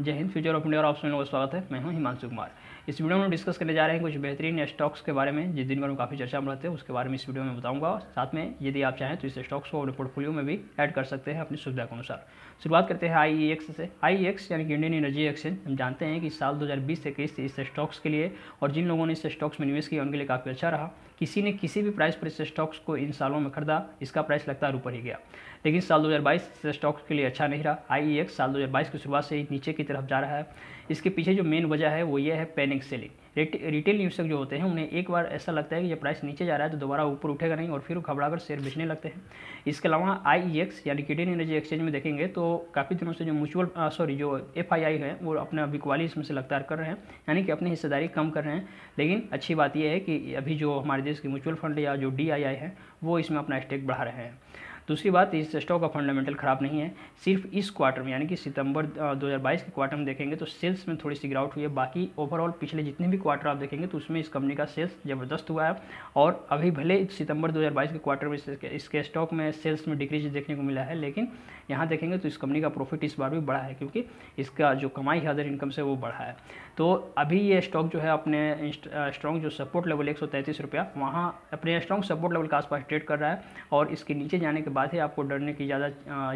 जय Hind future of India और option सभी लोगों का स्वागत है मैं हूं हिमांशु कुमार इस वीडियो में हम डिस्कस करने जा रहे हैं कुछ बेहतरीन स्टॉक्स के बारे में जिस दिन भर में काफ़ी चर्चा में रहते हैं उसके बारे में इस वीडियो में बताऊंगा साथ में यदि आप चाहें तो इस स्टॉक्स को अपने पोर्टफोलियो में भी ऐड कर सकते हैं अपनी सुविधा के अनुसार शुरुआत करते हैं आई e से आई e यानी कि इंडियन एनर्जी एक्सचेंज हम जानते हैं कि साल दो हज़ार इक्कीस से इस स्टॉक्स के लिए और जिन लोगों ने इस स्टॉक्स में निवेश किया उनके लिए काफ़ी अच्छा रहा किसी ने किसी भी प्राइस पर इस स्टॉक्स को इन सालों में खरीदा इसका प्राइस लगातार ऊपर ही गया लेकिन साल 2022 स्टॉक्स के लिए अच्छा नहीं रहा आई e साल 2022 की शुरुआत से ही नीचे की तरफ जा रहा है इसके पीछे जो मेन वजह है वो ये है पैनिक सेलिंग रिटेल निवेशक जो होते हैं उन्हें एक बार ऐसा लगता है कि जब प्राइस नीचे जा रहा है तो दोबारा ऊपर उठेगा नहीं और फिर घबरा कर शेयर बेचने लगते हैं इसके अलावा आई e यानी लिक्विडेड एनर्जी एक्सचेंज में देखेंगे तो काफ़ी दिनों से जो म्यूचुअल सॉरी जो एफ है वो अपना बिकवाली इसमें से लगातार कर रहे हैं यानी कि अपनी हिस्सेदारी कम कर रहे हैं लेकिन अच्छी बात यह है कि अभी जो हमारे देश के म्यूचुअल फंड या जो डी है वो इसमें अपना स्टेक बढ़ा रहे हैं दूसरी बात इस स्टॉक का फंडामेंटल ख़राब नहीं है सिर्फ इस क्वार्टर में यानी कि सितंबर 2022 के क्वार्टर में देखेंगे तो सेल्स में थोड़ी सी गिरावट हुई है बाकी ओवरऑल पिछले जितने भी क्वार्टर आप देखेंगे तो उसमें इस कंपनी का सेल्स ज़बरदस्त हुआ है और अभी भले सितंबर 2022 के क्वार्टर में इसके स्टॉक में सेल्स में डिक्रीज देखने को मिला है लेकिन यहाँ देखेंगे तो इस कंपनी का प्रॉफिट इस बार भी बढ़ा है क्योंकि इसका जो कमाई है अदर इनकम से वो बढ़ा है तो अभी ये स्टॉक जो है अपने स्ट्रॉन्ग जो सपोर्ट लेवल एक सौ वहाँ अपने स्ट्रॉन्ग सपोर्ट लेवल के आसपास ट्रेड कर रहा है और इसके नीचे जाने के बात है आपको डरने की ज़्यादा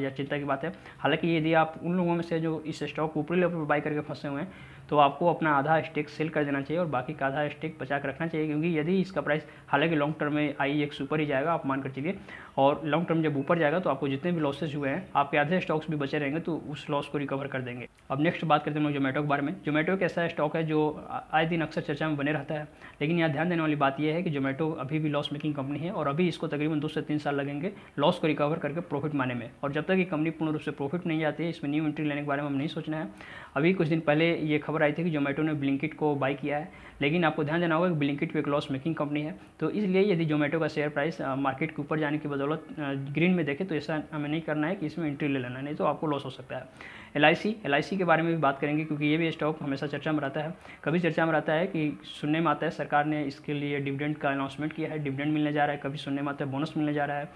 या चिंता की बात है हालांकि यदि आप उन लोगों में से जो इस स्टॉक ऊपरी लेवल पर बाई करके फंसे हुए हैं तो आपको अपना आधा स्टेक सेल कर देना चाहिए और बाकी का आधा स्टेक बचा कर रखना चाहिए क्योंकि यदि इसका प्राइस हालांकि लॉन्ग टर्म में आई एक सुपर ही जाएगा आप मान कर चलिए और लॉन्ग टर्म जब ऊपर जाएगा तो आपको जितने भी लॉसेज हुए हैं आपके आधे स्टॉक्स भी बचे रहेंगे तो उस लॉस को रिकवर कर देंगे अब नेक्स्ट बात करते हैं हम जोमेटो के बारे में जोमेटो एक ऐसा स्टॉक है जो आए दिन अक्सर चर्चा में बने रहता है लेकिन यहाँ ध्यान देने वाली बात यह है कि जोमेटो अभी भी लॉस मेकिंग कंपनी है और अभी इसको तकरीबन दो से तीन साल लगेंगे लॉस को रिकवर करके प्रॉफिट माने में और जब तक ये कंपनी पूर्ण रूप से प्रॉफिट नहीं जाती है इसमें न्यू एंट्री लेने के बारे में हम नहीं सोचना है अभी कुछ दिन पहले ये खबर आई थी कि जोमेटो ने ब्लिंकिट को बाई किया है लेकिन आपको ध्यान देना होगा कि ब्लिंकिट एक लॉस मेकिंग कंपनी है तो इसलिए यदि जोमेटो का शेयर प्राइस मार्केट के ऊपर जाने की बदौलत ग्रीन में देखें तो ऐसा हमें नहीं करना है कि इसमें एंट्री ले लेना नहीं तो आपको लॉस हो सकता है एल आई के बारे में भी बात करेंगे क्योंकि ये भी स्टॉक हमेशा चर्चा में रहता है कभी चर्चा में रहता है कि सुनने में आता है सरकार ने इसके लिए डिविडेंड का अनाउंसमेंट किया है डिविडेंड मिलने जा रहा है कभी सुनने में आता है बोनस मिलने जा रहा है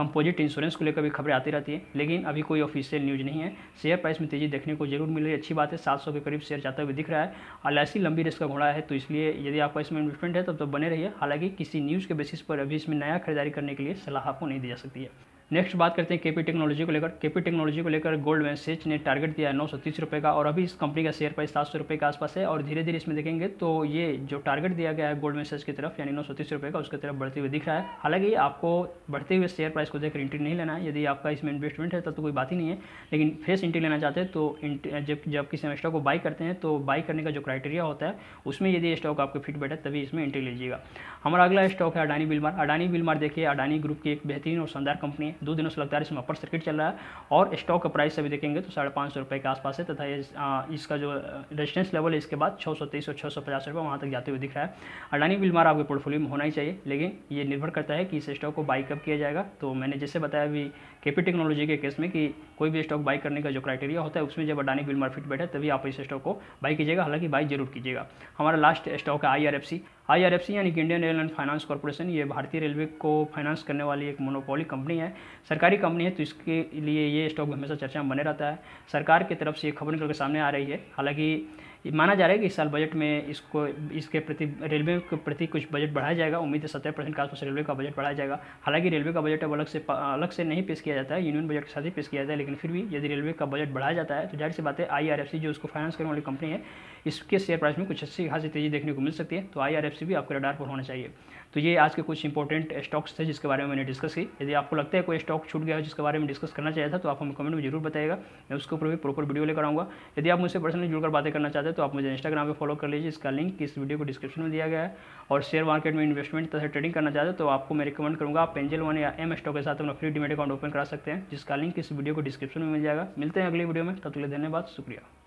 कंपोजिट इंश्योरेंस को लेकर भी खबरें आती रहती है लेकिन अभी कोई ऑफिशियल न्यूज़ नहीं है शेयर प्राइस में तेज़ी देखने को जरूर मिल रही है अच्छी बात है सात के करीब शेयर जाता हुए दिख रहा है और ऐसी लंबी रेस का घोड़ा है तो इसलिए यदि आपका इसमें इन्वेस्टमेंट है तब तो, तो बने रहिए हालांकि किसी न्यूज़ के बेसिस पर अभी इसमें नया खरीदारी करने के लिए सलाह आपको नहीं दी जा सकती है नेक्स्ट बात करते हैं केपी टेक्नोलॉजी को लेकर केपी टेक्नोलॉजी को लेकर में सेच ने टारगेट दिया है नौ सौ तीस रुपये का और अभी इस कंपनी का शेयर प्राइस सात सौ रुपये के आसपास है और धीरे धीरे इसमें देखेंगे तो ये जो टारगेट दिया गया है में सेच की तरफ यानी नौ सौ तीस रुपये का उसकी तरफ बढ़ते हुए दिख रहा है हालांकि आपको बढ़ते हुए शेयर प्राइस को देखकर एंट्री नहीं लेना है यदि आपका इसमें इन्वेस्टमेंट है तब तो कोई बात ही नहीं है लेकिन फ्रेश एंट्री लेना चाहते हैं तो जब जब किसी स्टॉक को बाई करते हैं तो बाई करने का जो क्राइटेरिया होता है उसमें यदि स्टॉक आपको फिट बैठे तभी इसमें एंट्री लीजिएगा हमारा अगला स्टॉक है अडानी बिलमार अडानी बिलमार देखिए अडानी ग्रुप की एक बेहतरीन और शानदार कंपनी है दो दिनों से लगातार इसमें अपर सर्किट चल रहा है और स्टॉक का प्राइस अभी देखेंगे तो साढ़े पाँच सौ रुपये के आसपास है तथा इसका जो रेजिस्टेंस लेवल है इसके बाद छः सौ तेईस और छः सौ पचास रुपये वहाँ तक जाते हुए दिख रहा है अडानी बिलमार आपके पोर्टफोलियो में होना ही चाहिए लेकिन ये निर्भर करता है कि इस स्टॉक को बाई कब किया जाएगा तो मैंने जैसे बताया अभी के पी टेक्नोलॉजी के केस में कि कोई भी स्टॉक बाई करने का जो क्राइटेरिया होता है उसमें जब अडानी बिलमार फिट बैठे तभी आप इस स्टॉक को बाई कीजिएगा हालांकि बाई जरूर कीजिएगा हमारा लास्ट स्टॉक है I R F C IRFC यानी कि इंडियन एयरलाइन फाइनेंस कॉरपोरेशन ये भारतीय रेलवे को फाइनेंस करने वाली एक मोनोपोली कंपनी है सरकारी कंपनी है तो इसके लिए ये स्टॉक हमेशा चर्चा में बने रहता है सरकार की तरफ से ये खबर निकल के सामने आ रही है हालांकि माना जा रहा है कि इस साल बजट में इसको इसके प्रति रेलवे के प्रति कुछ बजट बढ़ाया जाएगा उम्मीद है सत्रह परसेंट के आसपास रेलवे का बजट बढ़ाया जाएगा हालांकि रेलवे का बजट अब अलग से अलग से नहीं पेश किया जाता है यूनियन बजट के साथ ही पेश किया जाता है लेकिन फिर भी यदि रेलवे का बजट बढ़ाया जाता है तो जाहिर सी बात है आई जो उसको फाइनेंस करने वाली कंपनी है इसके शेयर प्राइस में कुछ अच्छी खासी तेजी देखने को मिल सकती है तो आई भी आपके रडार पर होना चाहिए तो ये आज के कुछ इंपॉर्टेंट स्टॉक्स थे जिसके बारे में मैंने डिस्कस की यदि आपको लगता है कोई स्टॉक छूट गया हो जिसके बारे में डिस्कस करना चाहिए था तो आप हमें कमेंट में जरूर बताएगा मैं उसके ऊपर भी प्रॉपर वीडियो लेकर आऊँगा यदि आप मुझसे पर्सनली जुड़कर बातें करना चाहते हैं है तो आप मुझे इंस्टाग्राम पे फॉलो कर लीजिए इसका लिंक इस वीडियो को डिस्क्रिप्शन में दिया गया है और शेयर मार्केट में इन्वेस्टमेंट तथा ट्रेडिंग करना चाहते हो तो आपको मैं रिकमेंड करूँगा आप एंजल वन या एम स्टॉक के साथ अपना फ्री डिमेट अकाउंट ओपन करा सकते हैं जिसका लिंक इस वीडियो को डिस्क्रिप्शन में मिल जाएगा मिलते हैं अगली वीडियो में तब तक धन्यवाद शुक्रिया